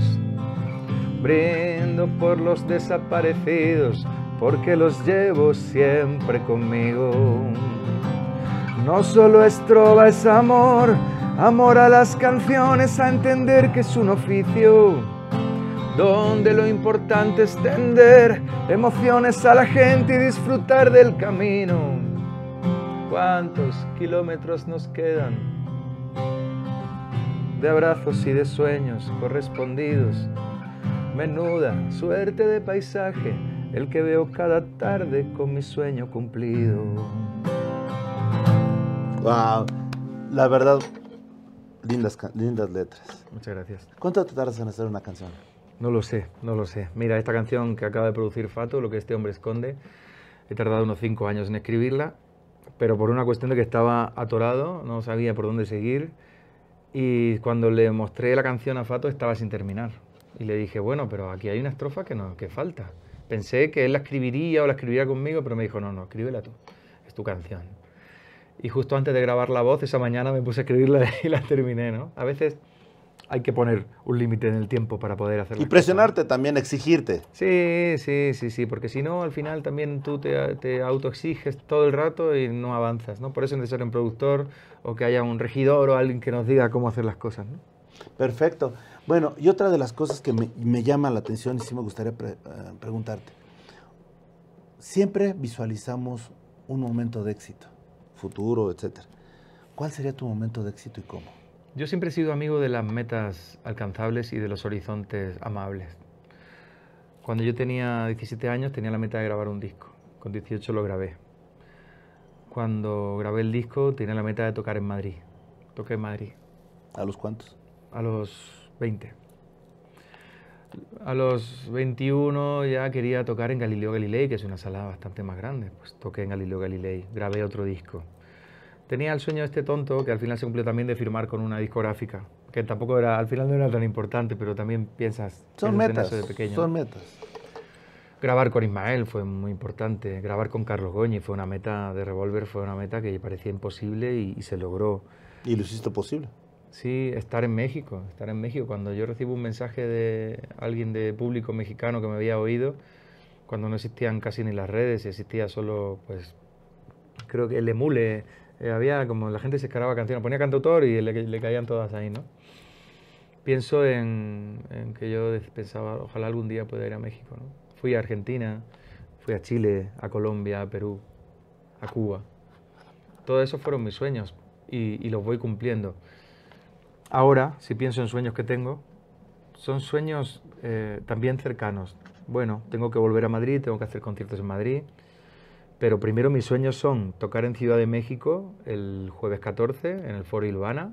Brindo por los desaparecidos, porque los llevo siempre conmigo. No solo estroba es amor, amor a las canciones, a entender que es un oficio donde lo importante es tender emociones a la gente y disfrutar del camino. ¿Cuántos kilómetros nos quedan de abrazos y de sueños correspondidos? Menuda suerte de paisaje, el que veo cada tarde con mi sueño cumplido. Wow, la verdad, lindas, lindas letras. Muchas gracias. ¿Cuánto te tardas en hacer una canción? No lo sé, no lo sé. Mira, esta canción que acaba de producir Fato, Lo que este hombre esconde, he tardado unos cinco años en escribirla, pero por una cuestión de que estaba atorado, no sabía por dónde seguir, y cuando le mostré la canción a Fato estaba sin terminar. Y le dije, bueno, pero aquí hay una estrofa que, no, que falta. Pensé que él la escribiría o la escribiría conmigo, pero me dijo, no, no, escríbela tú, es tu canción. Y justo antes de grabar la voz, esa mañana me puse a escribirla y la terminé, ¿no? A veces hay que poner un límite en el tiempo para poder hacerlo. Y presionarte también, exigirte. Sí, sí, sí, sí, porque si no, al final también tú te, autoexiges todo el rato y no avanzas, ¿no? Por eso es necesario un productor o que haya un regidor o alguien que nos diga cómo hacer las cosas, ¿no? Perfecto. Bueno, y otra de las cosas que me, llama la atención y sí me gustaría eh, preguntarte. Siempre visualizamos un momento de éxito, futuro, etcétera. ¿Cuál sería tu momento de éxito y cómo? Yo siempre he sido amigo de las metas alcanzables y de los horizontes amables. Cuando yo tenía 17 años tenía la meta de grabar un disco. Con 18 lo grabé. Cuando grabé el disco tenía la meta de tocar en Madrid. Toqué en Madrid. ¿A los cuántos? A los 20. A los 21 ya quería tocar en Galileo Galilei, que es una sala bastante más grande. Pues toqué en Galileo Galilei, grabé otro disco tenía el sueño de este tonto, que al final se cumplió también de firmar con una discográfica, que tampoco era, al final no era tan importante, pero también piensas... Son metas, son metas. Grabar con Ismael fue muy importante, grabar con Carlos Goñi fue una meta de Revolver, fue una meta que parecía imposible y, y se logró. ¿Y lo hiciste posible? Sí, estar en México, estar en México. Cuando yo recibo un mensaje de alguien de público mexicano que me había oído, cuando no existían casi ni las redes, existía solo, pues, creo que el emule eh, había como la gente se escaraba canciones, ponía cantautor y le, caían todas ahí, ¿no? Pienso en, que yo pensaba, ojalá algún día pueda ir a México, Fui a Argentina, fui a Chile, a Colombia, a Perú, a Cuba. Todos esos fueron mis sueños y, los voy cumpliendo. Ahora, si pienso en sueños que tengo, son sueños eh, también cercanos. Bueno, tengo que volver a Madrid, tengo que hacer conciertos en Madrid, pero primero mis sueños son tocar en Ciudad de México el jueves 14 en el Foro Ilvana,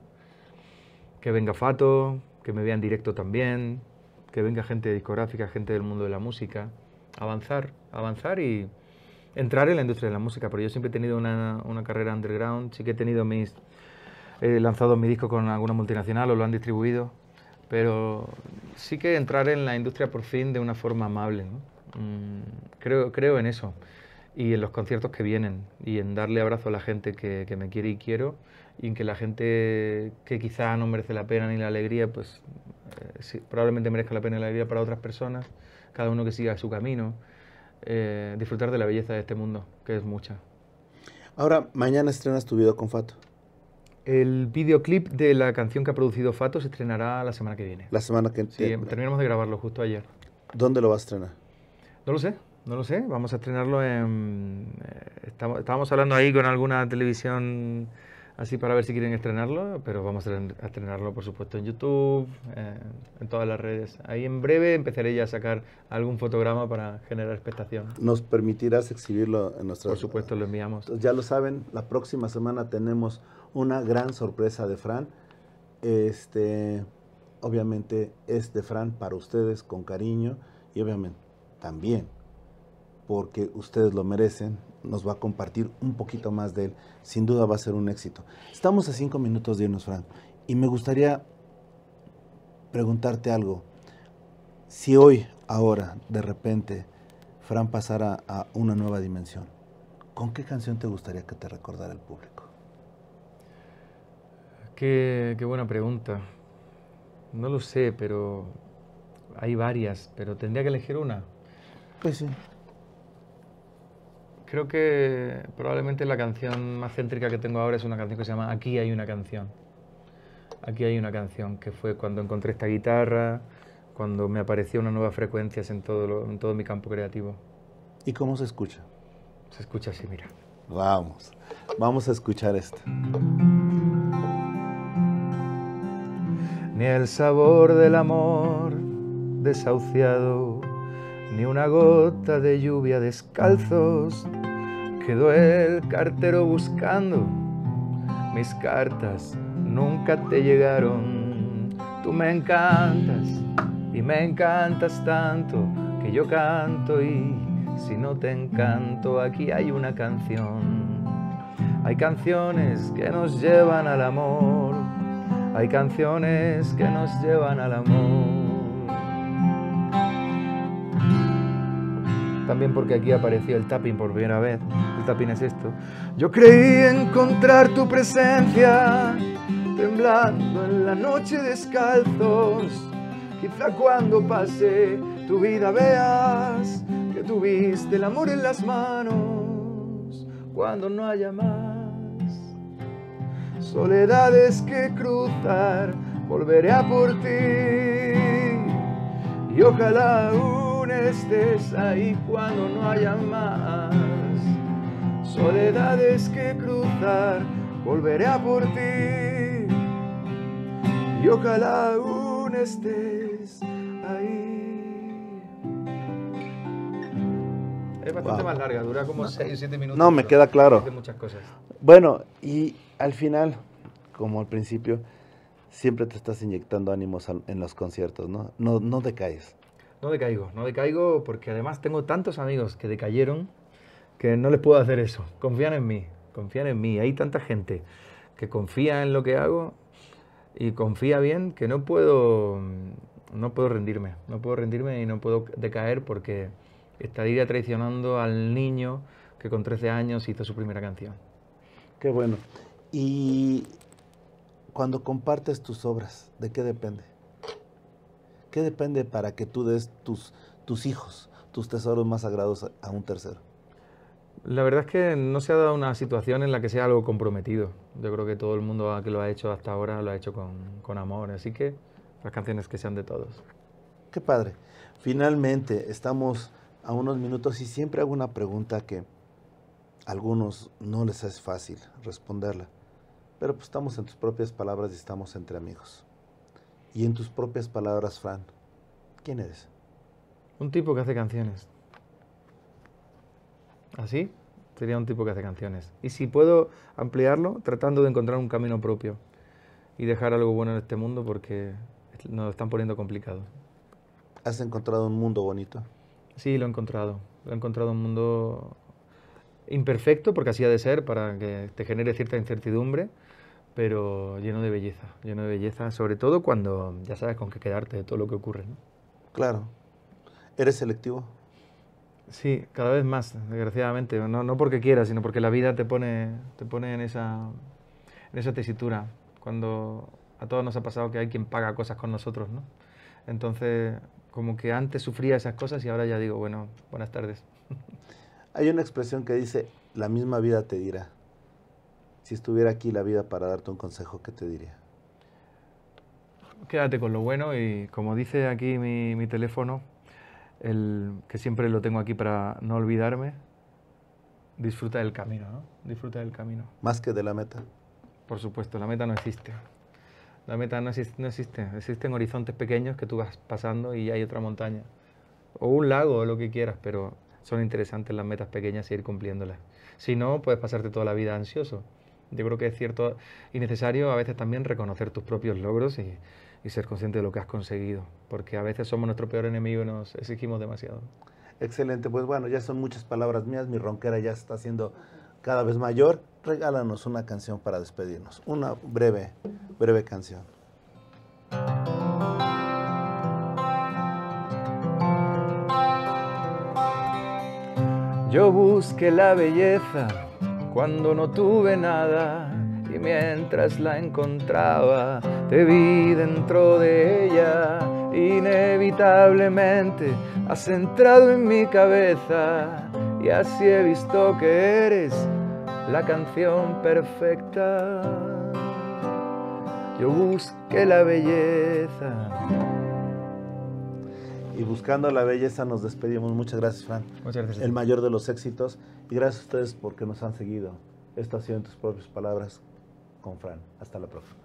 que venga Fato, que me vean directo también, que venga gente discográfica, gente del mundo de la música, avanzar, avanzar y entrar en la industria de la música, pero yo siempre he tenido una, carrera underground, sí que he tenido mis, he lanzado mi disco con alguna multinacional o lo han distribuido, pero sí que entrar en la industria por fin de una forma amable, mm, creo, creo en eso y en los conciertos que vienen y en darle abrazo a la gente que, que, me quiere y quiero y en que la gente que quizá no merece la pena ni la alegría, pues eh, probablemente merezca la pena la alegría para otras personas, cada uno que siga su camino, eh, disfrutar de la belleza de este mundo, que es mucha. Ahora, mañana estrenas tu video con Fato. El videoclip de la canción que ha producido Fato se estrenará la semana que viene. La semana que viene. Sí, terminamos de grabarlo justo ayer. ¿Dónde lo vas a estrenar? No lo sé. No lo sé, vamos a estrenarlo en... Eh, estamos, estábamos hablando ahí con alguna televisión así para ver si quieren estrenarlo, pero vamos a estrenarlo por supuesto en YouTube, en todas las redes. Ahí en breve empezaré ya a sacar algún fotograma para generar expectación. ¿Nos permitirás exhibirlo en nuestra... Por supuesto, lo enviamos. Ya lo saben, la próxima semana tenemos una gran sorpresa de Fran. Este, obviamente es de Fran para ustedes con cariño y obviamente también porque ustedes lo merecen, nos va a compartir un poquito más de él. Sin duda va a ser un éxito. Estamos a cinco minutos de irnos, Frank, y me gustaría preguntarte algo. Si hoy, ahora, de repente, Fran pasara a una nueva dimensión, ¿con qué canción te gustaría que te recordara el público? Qué, qué buena pregunta. No lo sé, pero hay varias, pero tendría que elegir una. Pues sí creo que probablemente la canción más céntrica que tengo ahora es una canción que se llama Aquí hay una canción. Aquí hay una canción, que fue cuando encontré esta guitarra, cuando me apareció una nueva frecuencia en todo, en todo mi campo creativo. ¿Y cómo se escucha? Se escucha así, mira. Vamos, vamos a escuchar esto. Ni el sabor del amor desahuciado ni una gota de lluvia descalzos. Quedó el cartero buscando, mis cartas nunca te llegaron. Tú me encantas y me encantas tanto que yo canto y si no te encanto aquí hay una canción. Hay canciones que nos llevan al amor, hay canciones que nos llevan al amor. también porque aquí apareció el tapping por primera vez. El tapping es esto. Yo creí encontrar tu presencia temblando en la noche descalzos. Quizá cuando pase tu vida veas que tuviste el amor en las manos cuando no haya más. Soledades que cruzar, volveré a por ti y ojalá estés ahí cuando no haya más soledades que cruzar, volveré a por ti y ojalá aún estés ahí. Es bastante más larga, dura como 6 o 7 minutos. No, me queda claro. muchas cosas. Bueno, y al final, como al principio, siempre te estás inyectando ánimos en los conciertos, ¿no? No, no decaes no decaigo, no decaigo porque además tengo tantos amigos que decayeron que no les puedo hacer eso. Confían en mí, confían en mí. Hay tanta gente que confía en lo que hago y confía bien que no puedo, no puedo rendirme, no puedo rendirme y no puedo decaer porque estaría traicionando al niño que con 13 años hizo su primera canción. Qué bueno. Y cuando compartes tus obras, ¿de qué depende? ¿Qué depende para que tú des tus, tus hijos, tus tesoros más sagrados a un tercero? La verdad es que no se ha dado una situación en la que sea algo comprometido. Yo creo que todo el mundo que lo ha hecho hasta ahora lo ha hecho con, con amor. Así que las canciones que sean de todos. Qué padre. Finalmente, estamos a unos minutos y siempre hago una pregunta que a algunos no les es fácil responderla. Pero pues estamos en tus propias palabras y estamos entre amigos. Y en tus propias palabras, Fran, ¿quién eres? Un tipo que hace canciones. ¿Así? ¿Ah, Sería un tipo que hace canciones. Y si puedo ampliarlo, tratando de encontrar un camino propio y dejar algo bueno en este mundo porque nos están poniendo complicado. ¿Has encontrado un mundo bonito? Sí, lo he encontrado. Lo he encontrado un mundo imperfecto, porque así ha de ser, para que te genere cierta incertidumbre, pero lleno de belleza, lleno de belleza, sobre todo cuando ya sabes con qué quedarte de todo lo que ocurre. ¿no? Claro. ¿Eres selectivo? Sí, cada vez más, desgraciadamente. No, porque quieras, sino porque la vida te pone, te pone en, esa, en esa tesitura. Cuando a todos nos ha pasado que hay quien paga cosas con nosotros, ¿no? Entonces, como que antes sufría esas cosas y ahora ya digo, bueno, buenas tardes. Hay una expresión que dice, la misma vida te dirá. Si estuviera aquí la vida para darte un consejo, ¿qué te diría? Quédate con lo bueno y como dice aquí mi, teléfono, el, que siempre lo tengo aquí para no olvidarme, disfruta del camino, ¿no? Disfruta del camino. Más que de la meta. Por supuesto, la meta no existe. La meta no existe, no existe. Existen horizontes pequeños que tú vas pasando y hay otra montaña. O un lago o lo que quieras, pero son interesantes las metas pequeñas y ir cumpliéndolas. Si no, puedes pasarte toda la vida ansioso. Yo creo que es cierto y necesario a veces también reconocer tus propios logros y, ser consciente de lo que has conseguido, porque a veces somos nuestro peor enemigo y nos exigimos demasiado. Excelente, pues bueno, ya son muchas palabras mías, mi ronquera ya está siendo cada vez mayor. Regálanos una canción para despedirnos, una breve, breve canción. Yo busqué la belleza cuando no tuve nada y mientras la encontraba te vi dentro de ella. Inevitablemente has entrado en mi cabeza y así he visto que eres la canción perfecta. Yo busqué la belleza y buscando la belleza nos despedimos. Muchas gracias, Fran. Muchas gracias. El mayor de los éxitos. Y gracias a ustedes porque nos han seguido. Esto ha sido en tus propias palabras con Fran. Hasta la próxima.